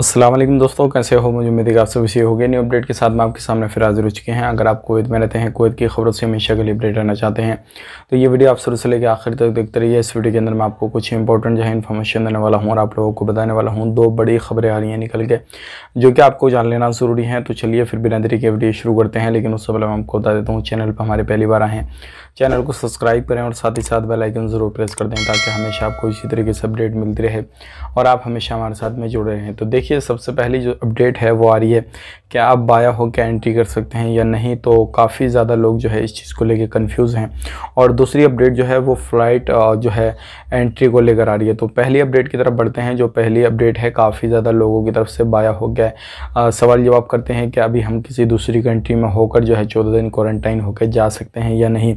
असलम दोस्तों कैसे हो मुझे उम्मीद है आप सभी इसी हो गए न्यू अपडेट के साथ में आपके सामने फिर हाजिर हो चुके हैं अगर आप कोविद में रहते हैं कोवैत की खबरों से हमेशा के लिए अपडेट रहना चाहते हैं तो ये वीडियो आप शुरू से लेकर आखिर तक देखते रहिए इस वीडियो के अंदर मैं आपको कुछ इंपॉर्टेंट जो है इन्फॉर्मेशन देने वाला हूँ और आप लोगों को बताने वाला हूँ दो बड़ी खबरें आ रही हैं निकल के जो कि आपको जान लेना ज़रूरी है तो चलिए फिर बिना तरीके वीडियो शुरू करते हैं लेकिन उससे पहले मैं आपको बता देता हूँ चैनल पर हमारे पहली बार आए हैं चैनल को सब्सक्राइब करें और साथ ही साथ बेल आइकन ज़रूर प्रेस कर दें ताकि हमेशा आपको इसी तरीके से अपडेट मिलती रहे और आप हमेशा हमारे साथ में जुड़े रहें तो देखिए सबसे पहली जो अपडेट है वो आ रही है कि आप बाया होकर एंट्री कर सकते हैं या नहीं तो काफ़ी ज़्यादा लोग जो है इस चीज़ को लेकर कन्फ्यूज़ हैं और दूसरी अपडेट जो है वो फ़्लाइट जो है एंट्री को लेकर आ रही है तो पहली अपडेट की तरफ बढ़ते हैं जो पहली अपडेट है काफ़ी ज़्यादा लोगों की तरफ से बाया हो गया सवाल जवाब करते हैं कि अभी हम किसी दूसरी कंट्री में होकर जो है चौदह दिन क्वारंटाइन होकर जा सकते हैं या नहीं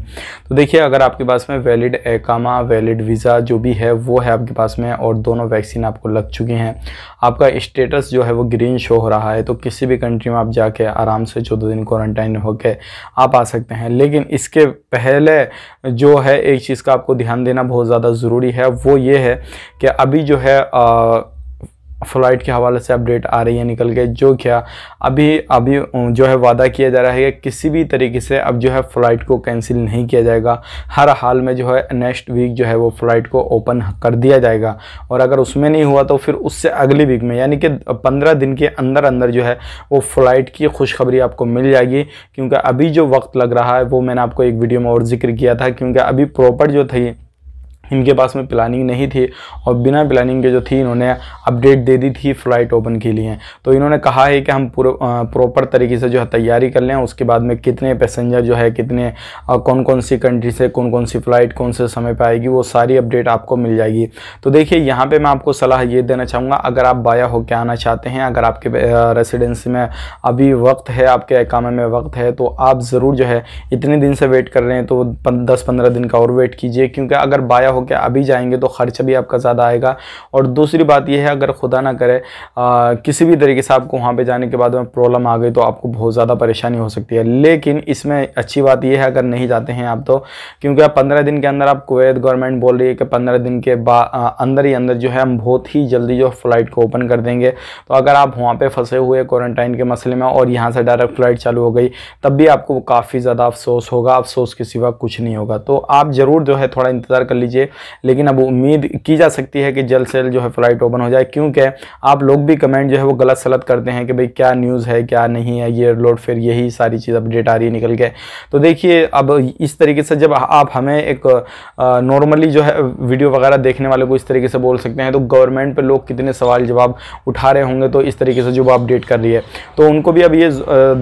तो देखिए अगर आपके पास में वैलिड एकामा वैलिड वीज़ा जो भी है वो है आपके पास में और दोनों वैक्सीन आपको लग चुकी हैं आपका स्टेटस जो है वो ग्रीन शो हो रहा है तो किसी भी कंट्री में आप जाके आराम से चौदह दिन क्वारंटाइन होकर आप आ सकते हैं लेकिन इसके पहले जो है एक चीज़ का आपको ध्यान देना बहुत ज़्यादा ज़रूरी है वो ये है कि अभी जो है आ, फ्लाइट के हवाले से अपडेट आ रही है निकल के जो क्या अभी अभी जो है वादा किया जा रहा है कि किसी भी तरीके से अब जो है फ़्लाइट को कैंसिल नहीं किया जाएगा हर हाल में जो है नेक्स्ट वीक जो है वो फ़्लाइट को ओपन कर दिया जाएगा और अगर उसमें नहीं हुआ तो फिर उससे अगली वीक में यानी कि पंद्रह दिन के अंदर अंदर जो है वो फ़्लाइट की खुशखबरी आपको मिल जाएगी क्योंकि अभी जो वक्त लग रहा है वो मैंने आपको एक वीडियो में और जिक्र किया था क्योंकि अभी प्रॉपर जो थी इनके पास में प्लानिंग नहीं थी और बिना प्लानिंग के जो थी इन्होंने अपडेट दे दी थी फ्लाइट ओपन के लिए तो इन्होंने कहा है कि हम प्रॉपर तरीके से जो है तैयारी कर लें उसके बाद में कितने पैसेंजर जो है कितने कौन कौन सी कंट्री से कौन कौन सी फ़्लाइट कौन से समय पर आएगी वो सारी अपडेट आपको मिल जाएगी तो देखिए यहाँ पर मैं आपको सलाह ये देना चाहूँगा अगर आप बाया होकर आना चाहते हैं अगर आपके रेसिडेंसी में अभी वक्त है आपके अकामे में वक्त है तो आप ज़रूर जो है इतने दिन से वेट कर रहे हैं तो दस पंद्रह दिन का और वेट कीजिए क्योंकि अगर बाया होकर अभी जाएंगे तो खर्च भी आपका ज़्यादा आएगा और दूसरी बात यह है अगर खुदा ना करे आ, किसी भी तरीके से आपको वहाँ पर जाने के बाद में प्रॉब्लम आ गई तो आपको बहुत ज़्यादा परेशानी हो सकती है लेकिन इसमें अच्छी बात यह है अगर नहीं जाते हैं आप तो क्योंकि आप पंद्रह दिन के अंदर आप कुवैत गवर्नमेंट बोल रही है कि पंद्रह दिन के बाद अंदर ही अंदर जो है हम बहुत ही जल्दी जो फ़्लाइट को ओपन कर देंगे तो अगर आप वहाँ पर फंसे हुए क्वारंटाइन के मसले में और यहाँ से डायरेक्ट फ़्लाइट चालू हो गई तब भी आपको काफ़ी ज़्यादा अफसोस होगा अफसोस के सिवा कुछ नहीं होगा तो आप ज़रूर जो है थोड़ा इंतज़ार कर लीजिए लेकिन अब उम्मीद की जा सकती है कि जल्द से जल्द जो है फ्लाइट ओपन हो जाए क्योंकि आप लोग भी कमेंट जो है वो गलत सलत करते हैं कि भाई क्या न्यूज़ है क्या नहीं है ये लोड फिर यही सारी चीज़ अपडेट आ रही है निकल के तो देखिए अब इस तरीके से जब आप हमें एक नॉर्मली जो है वीडियो वगैरह देखने वाले को इस तरीके से बोल सकते हैं तो गवर्नमेंट पर लोग कितने सवाल जवाब उठा रहे होंगे तो इस तरीके से जो अपडेट कर रही है तो उनको भी अब ये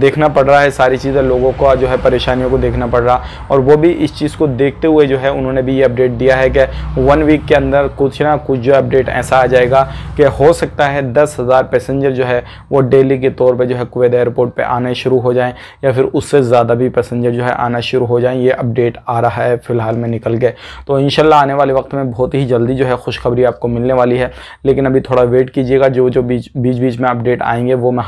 देखना पड़ रहा है सारी चीज़ें लोगों को जो है परेशानियों को देखना पड़ रहा और वो भी इस चीज़ को देखते हुए जो है उन्होंने भी ये अपडेट दिया है है वन वीक के अंदर कुछ ना कुछ जो अपडेट ऐसा आ जाएगा कि हो सकता है दस हज़ार पैसेंजर जो है वो डेली के तौर पर जो है कुवैत एयरपोर्ट पर आने शुरू हो जाएं या फिर उससे ज़्यादा भी पैसेंजर जो है आना शुरू हो जाएं ये अपडेट आ रहा है फ़िलहाल में निकल गए तो इन आने वाले वक्त में बहुत ही जल्दी जो है खुशखबरी आपको मिलने वाली है लेकिन अभी थोड़ा वेट कीजिएगा जो जो बीच बीच बीच में अपडेट आएंगे वो मैं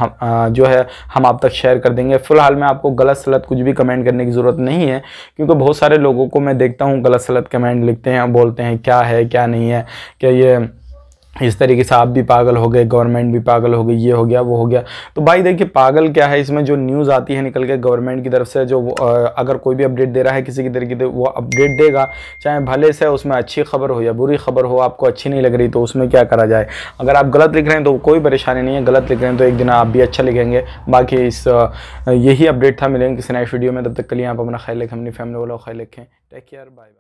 जो है हम आप तक शेयर कर देंगे फ़िलहाल में आपको गलत सलत कुछ भी कमेंट करने की ज़रूरत नहीं है क्योंकि बहुत सारे लोगों को मैं देखता हूँ गलत सलत कमेंट लिखते हैं बोलते हैं क्या है क्या नहीं है क्या ये इस तरीके से आप भी पागल हो गए गवर्नमेंट भी पागल हो गई ये हो गया वो हो गया तो भाई देखिए पागल क्या है इसमें जो न्यूज़ आती है निकल के गवर्नमेंट की तरफ से जो अगर कोई भी अपडेट दे रहा है किसी की तरीके से वो अपडेट देगा चाहे भले से उसमें अच्छी खबर हो या बुरी खबर हो आपको अच्छी नहीं लग रही तो उसमें क्या करा जाए अगर आप गलत लिख रहे हैं तो कोई परेशानी नहीं है गलत लिख रहे हैं तो एक दिन आप भी अच्छा लिखेंगे बाकी इस यही अपडेट था मिलेंगे किसी नेक्स्ट वीडियो में तब तक के लिए आप अपना ख्याल रखें अपनी फैमिली वालों ख्याल रखें टेक केयर बाय बाय